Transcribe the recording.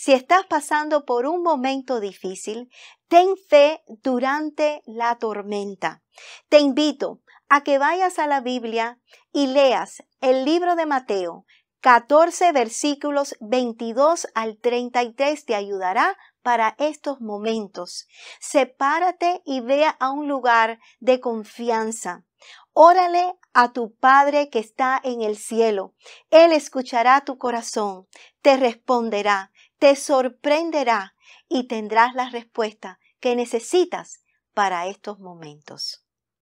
Si estás pasando por un momento difícil, ten fe durante la tormenta. Te invito a que vayas a la Biblia y leas el libro de Mateo 14 versículos 22 al 33 te ayudará para estos momentos. Sepárate y vea a un lugar de confianza. Órale a tu Padre que está en el cielo. Él escuchará tu corazón, te responderá te sorprenderá y tendrás la respuesta que necesitas para estos momentos.